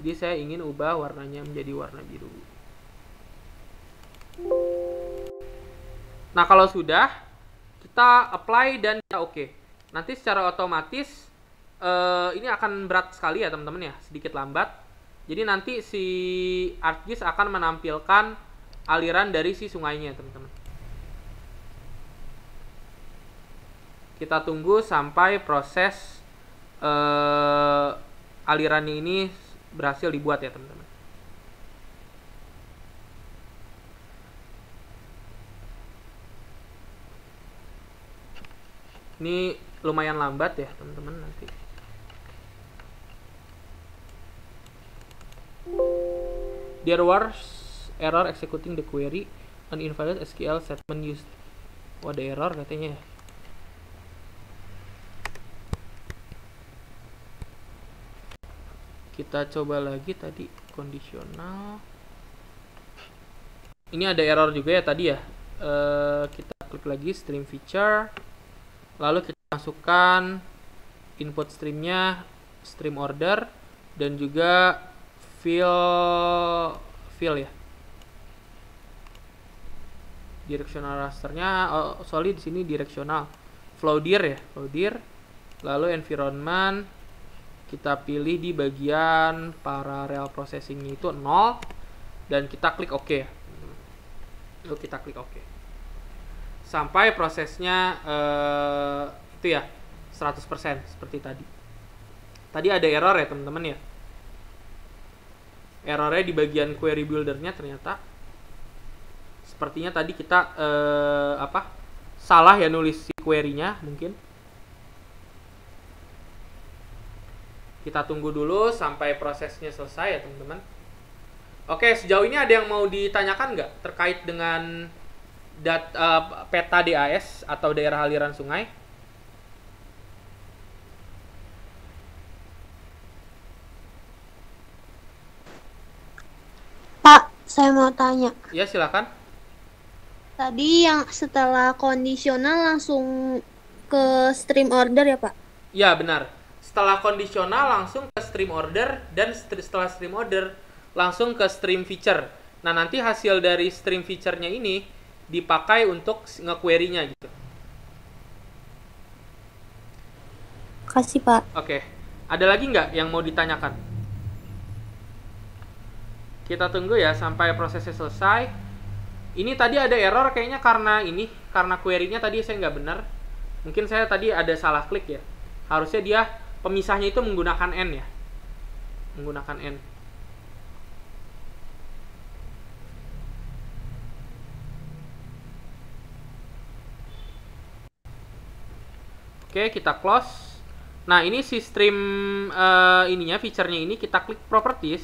jadi saya ingin ubah warnanya menjadi warna biru nah kalau sudah kita apply dan kita oke okay. nanti secara otomatis uh, ini akan berat sekali ya teman-teman ya sedikit lambat jadi nanti si ArcGIS akan menampilkan aliran dari si sungainya teman-teman kita tunggu sampai proses uh, eh, aliran ini berhasil dibuat ya teman-teman ini lumayan lambat ya teman-teman nanti there was error executing the query an invalid SQL statement used Oh, ada error katanya ya kita coba lagi tadi kondisional ini ada error juga ya tadi ya uh, kita klik lagi stream feature lalu kita masukkan input streamnya stream order dan juga fill fill ya directional rasternya oh, sorry di sini directional flow dir ya flow dir lalu environment kita pilih di bagian real processing itu 0 dan kita klik OK lalu kita klik OK sampai prosesnya eh, itu ya 100% seperti tadi tadi ada error ya teman-teman ya errornya di bagian query buildernya ternyata sepertinya tadi kita eh, apa salah ya nulis si query-nya mungkin kita tunggu dulu sampai prosesnya selesai ya teman-teman. Oke, sejauh ini ada yang mau ditanyakan nggak terkait dengan dat, uh, peta DAS atau daerah aliran sungai? Pak, saya mau tanya. Ya, silakan. Tadi yang setelah kondisional langsung ke stream order ya, Pak? Ya, benar setelah kondisional langsung ke stream order dan setelah stream order langsung ke stream feature. Nah, nanti hasil dari stream feature-nya ini dipakai untuk nge-query-nya gitu. Kasih, Pak. Oke. Ada lagi nggak yang mau ditanyakan? Kita tunggu ya sampai prosesnya selesai. Ini tadi ada error kayaknya karena ini, karena query-nya tadi saya nggak benar. Mungkin saya tadi ada salah klik ya. Harusnya dia pemisahnya itu menggunakan n ya menggunakan n Oke, kita close. Nah, ini si stream uh, ininya, fiturnya ini kita klik properties.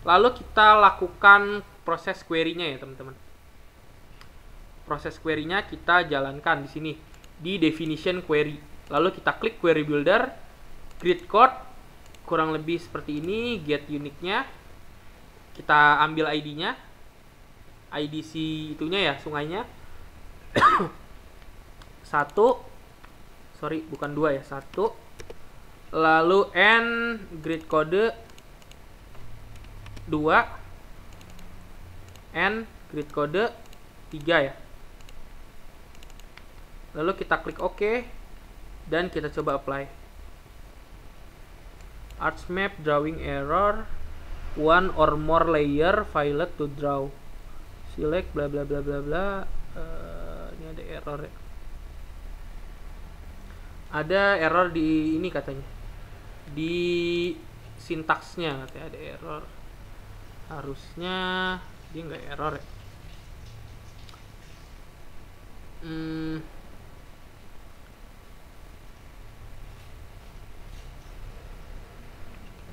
Lalu kita lakukan proses querynya ya, teman-teman. Proses querynya kita jalankan di sini di definition query. Lalu kita klik query builder grid code kurang lebih seperti ini get uniknya kita ambil ID-nya ID si itunya ya sungainya (coughs) satu sorry bukan dua ya satu lalu n grid kode dua n grid kode tiga ya lalu kita klik OK dan kita coba apply map drawing error one or more layer file to draw select bla bla bla bla bla uh, ini ada error ya ada error di ini katanya di sintaksnya katanya ada error harusnya dia nggak error ya hmm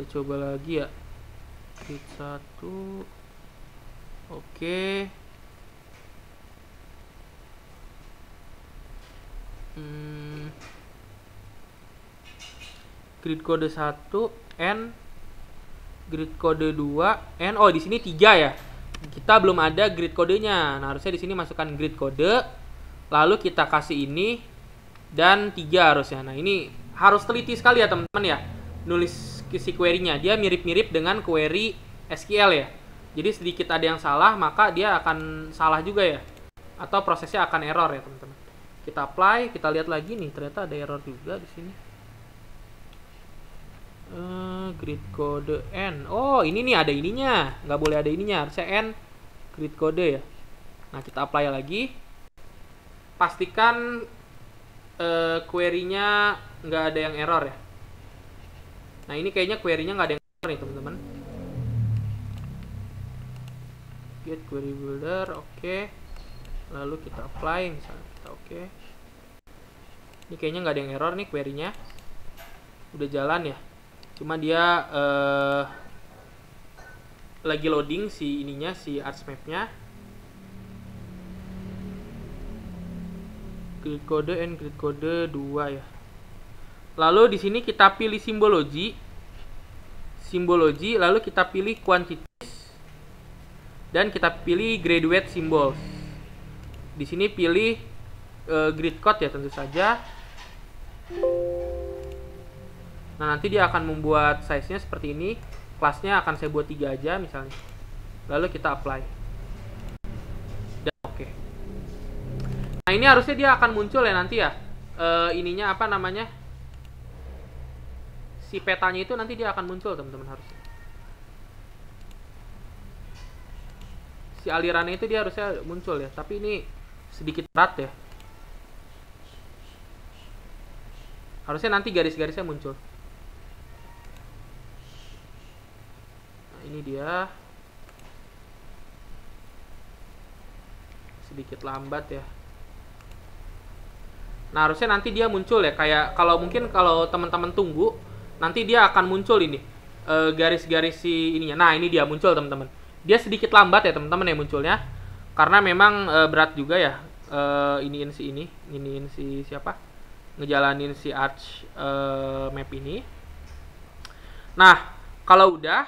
kita coba lagi ya klik satu oke hmm. grid kode satu n grid kode 2 n oh di sini tiga ya kita belum ada grid kodenya nah harusnya di sini masukkan grid kode lalu kita kasih ini dan tiga harusnya nah ini harus teliti sekali ya teman-teman ya nulis si query-nya. Dia mirip-mirip dengan query SQL ya. Jadi sedikit ada yang salah, maka dia akan salah juga ya. Atau prosesnya akan error ya, teman-teman. Kita apply, kita lihat lagi nih, ternyata ada error juga di sini. Uh, grid kode N. Oh, ini nih ada ininya. Nggak boleh ada ininya, harusnya N grid kode ya. Nah, kita apply lagi. Pastikan uh, query-nya nggak ada yang error ya. Nah ini kayaknya query-nya nggak ada yang keluar nih teman-teman. Get query builder, oke. Okay. Lalu kita apply misalnya, kita oke. Okay. Ini kayaknya nggak ada yang error nih query-nya. Udah jalan ya. Cuma dia uh, lagi loading si ininya, si artsmap-nya. Grid kode and grid kode 2 ya. Lalu di sini kita pilih simbologi. Simbologi, lalu kita pilih quantities. Dan kita pilih graduate symbols. Di sini pilih e, grid code ya tentu saja. Nah, nanti dia akan membuat size-nya seperti ini. Kelasnya akan saya buat tiga aja misalnya. Lalu kita apply. Dan oke. Okay. Nah, ini harusnya dia akan muncul ya nanti ya. E, ininya apa namanya? si petanya itu nanti dia akan muncul teman-teman harusnya si alirannya itu dia harusnya muncul ya tapi ini sedikit berat ya harusnya nanti garis-garisnya muncul nah ini dia sedikit lambat ya Nah harusnya nanti dia muncul ya kayak kalau mungkin kalau teman-teman tunggu nanti dia akan muncul ini eh, garis-garis uh, si ininya. Nah, ini dia muncul, teman-teman. Dia sedikit lambat ya, teman-teman ya munculnya. Karena memang eh, berat juga ya ini, eh, iniin si ini, iniin si siapa? Ngejalanin si arch map ini. Nah, kalau udah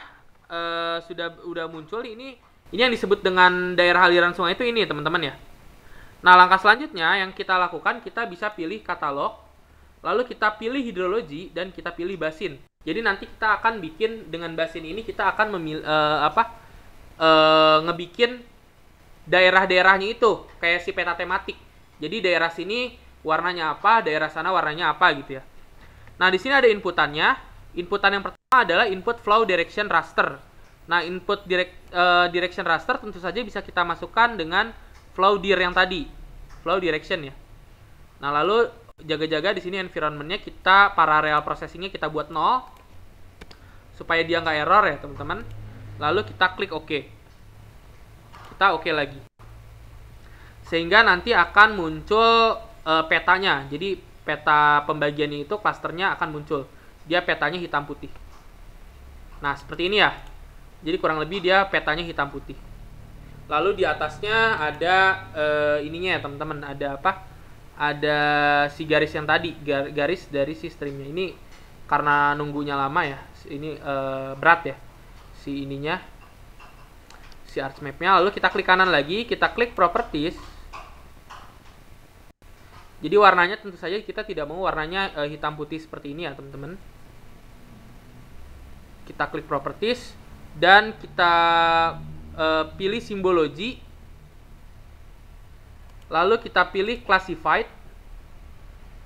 uh, sudah udah muncul ini ini yang disebut dengan daerah aliran sungai itu ini, teman-teman ya. Nah, langkah selanjutnya yang kita lakukan kita bisa pilih katalog Lalu kita pilih hidrologi dan kita pilih basin. Jadi nanti kita akan bikin dengan basin ini kita akan memil uh, apa uh, ngebikin daerah-daerahnya itu kayak si peta tematik. Jadi daerah sini warnanya apa, daerah sana warnanya apa gitu ya. Nah, di sini ada inputannya. Inputan yang pertama adalah input flow direction raster. Nah, input direct, uh, eh, direction raster tentu saja bisa kita masukkan dengan flow dir yang tadi. Flow direction ya. Nah, lalu jaga-jaga di sini environmentnya kita paralel processingnya kita buat nol supaya dia nggak error ya teman-teman lalu kita klik OK kita OK lagi sehingga nanti akan muncul uh, petanya jadi peta pembagian itu pasternya akan muncul dia petanya hitam putih nah seperti ini ya jadi kurang lebih dia petanya hitam putih lalu di atasnya ada uh, ininya ya teman-teman ada apa ada si garis yang tadi garis dari si streamnya ini karena nunggunya lama ya ini uh, berat ya si ininya si mapnya lalu kita klik kanan lagi kita klik properties jadi warnanya tentu saja kita tidak mau warnanya uh, hitam putih seperti ini ya teman-teman kita klik properties dan kita uh, pilih simbologi Lalu kita pilih classified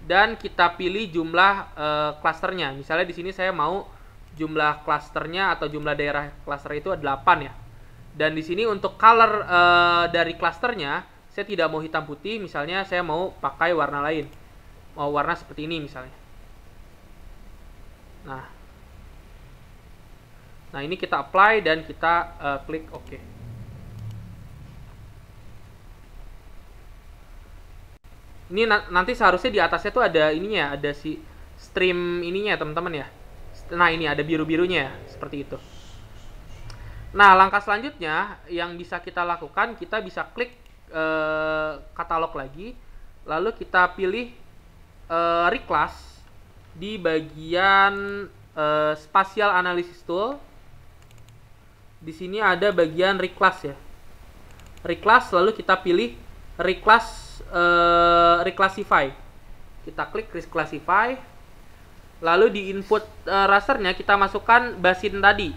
dan kita pilih jumlah klasternya. Eh, misalnya di sini saya mau jumlah klasternya atau jumlah daerah klaster itu 8 ya. Dan di sini untuk color e, dari klasternya saya tidak mau hitam putih, misalnya saya mau pakai warna lain. Mau warna seperti ini misalnya. Nah. Nah, ini kita apply dan kita uh, klik oke. OK. Ini nanti seharusnya di atasnya tuh ada ininya, ada si stream ininya teman-teman ya. Nah ini ada biru-birunya ya, seperti itu. Nah langkah selanjutnya yang bisa kita lakukan, kita bisa klik eh, katalog lagi, lalu kita pilih uh, reclass di bagian uh, spatial analysis tool. Di sini ada bagian reclass ya. Reclass lalu kita pilih reclass uh, reclassify. Kita klik reclassify. Lalu di input uh, rasternya kita masukkan basin tadi.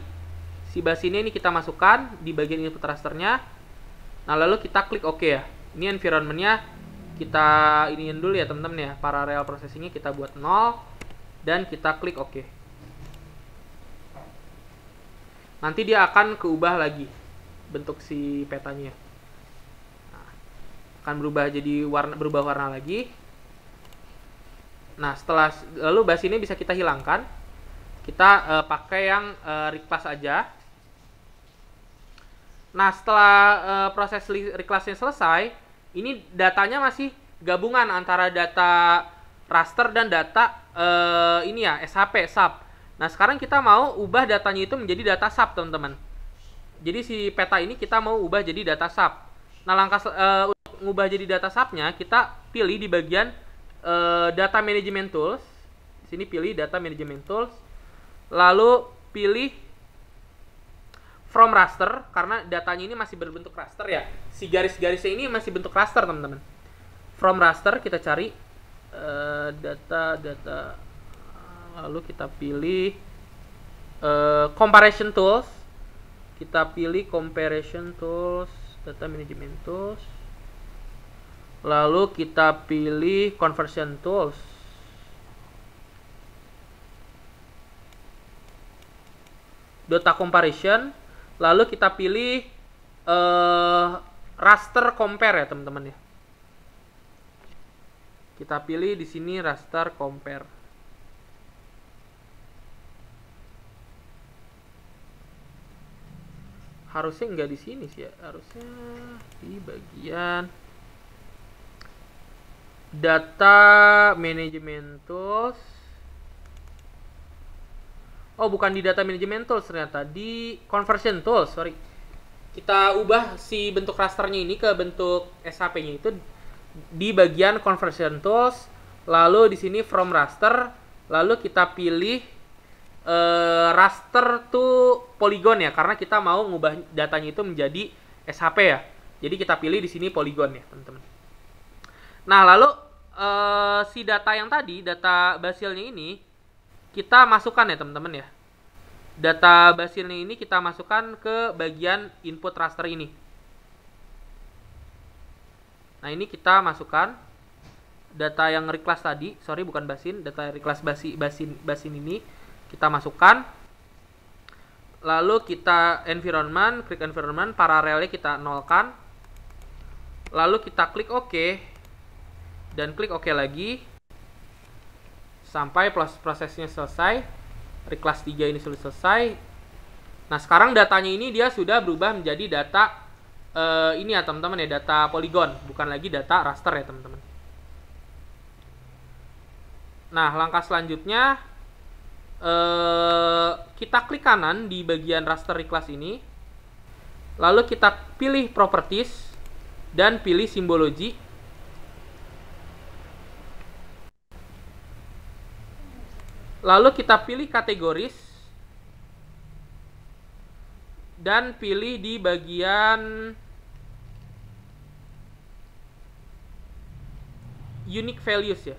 Si basin ini kita masukkan di bagian input rasternya. Nah, lalu kita klik OK ya. Ini environmentnya kita iniin dulu ya teman-teman ya. Para Parallel processingnya kita buat 0 dan kita klik OK. Nanti dia akan keubah lagi bentuk si petanya akan berubah jadi warna berubah warna lagi nah setelah lalu bass ini bisa kita hilangkan kita uh, pakai yang uh, eh, reclass aja nah setelah uh, proses reclassnya selesai ini datanya masih gabungan antara data raster dan data uh, ini ya SHP sub Nah, sekarang kita mau ubah datanya itu menjadi data sub, teman-teman. Jadi si peta ini kita mau ubah jadi data sub. Nah, langkah uh, ngubah jadi data subnya kita pilih di bagian uh, data management tools di sini pilih data management tools lalu pilih from raster karena datanya ini masih berbentuk raster ya si garis-garisnya ini masih bentuk raster teman-teman from raster kita cari uh, data data lalu kita pilih uh, comparison tools kita pilih comparison tools data management tools lalu kita pilih conversion tools data comparison lalu kita pilih uh, raster compare ya teman-teman ya kita pilih di sini raster compare harusnya nggak di sini sih ya harusnya di bagian data management tools oh bukan di data management tools ternyata di conversion tools sorry kita ubah si bentuk rasternya ini ke bentuk sap nya itu di bagian conversion tools lalu di sini from raster lalu kita pilih uh, raster to polygon ya karena kita mau ngubah datanya itu menjadi SHP ya jadi kita pilih di sini polygon ya teman-teman Nah, lalu uh, si data yang tadi, data basilnya ini kita masukkan ya, teman-teman ya. Data basilnya ini kita masukkan ke bagian input raster ini. Nah, ini kita masukkan data yang reclass tadi, sorry bukan basin, data reclass basi, basin basin ini kita masukkan. Lalu kita environment, klik environment, paralelnya kita nolkan. Lalu kita klik OK dan klik OK lagi sampai prosesnya selesai request 3 ini sudah selesai nah sekarang datanya ini dia sudah berubah menjadi data uh, ini ya teman-teman ya data polygon bukan lagi data raster ya teman-teman nah langkah selanjutnya uh, kita klik kanan di bagian raster request ini lalu kita pilih properties dan pilih simbologi Lalu kita pilih kategoris dan pilih di bagian unique values ya.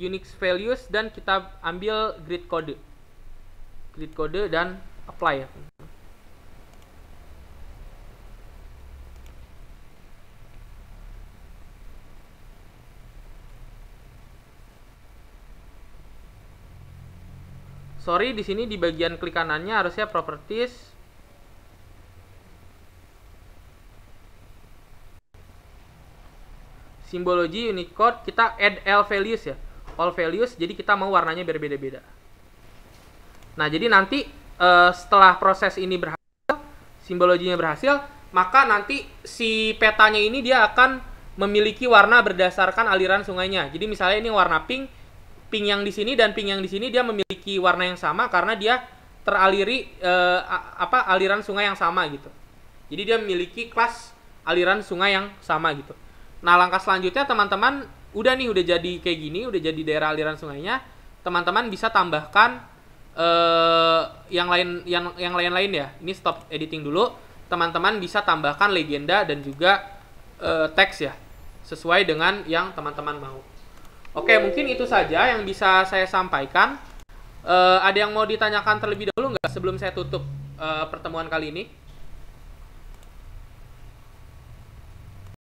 Unique values dan kita ambil grid kode. Grid kode dan apply ya. sorry di sini di bagian klik kanannya harusnya properties simbologi Unicode kita add all values ya all values jadi kita mau warnanya berbeda-beda nah jadi nanti uh, setelah proses ini berhasil simbologinya berhasil maka nanti si petanya ini dia akan memiliki warna berdasarkan aliran sungainya jadi misalnya ini warna pink pink yang di sini dan pink yang di sini dia memiliki warna yang sama karena dia teraliri eh, apa aliran sungai yang sama gitu. Jadi dia memiliki kelas aliran sungai yang sama gitu. Nah, langkah selanjutnya teman-teman udah nih udah jadi kayak gini, udah jadi daerah aliran sungainya, teman-teman bisa tambahkan eh yang lain yang yang lain-lain ya. Ini stop editing dulu. Teman-teman bisa tambahkan legenda dan juga eh, teks ya sesuai dengan yang teman-teman mau. Oke, mungkin itu saja yang bisa saya sampaikan. Uh, ada yang mau ditanyakan terlebih dahulu nggak sebelum saya tutup uh, pertemuan kali ini?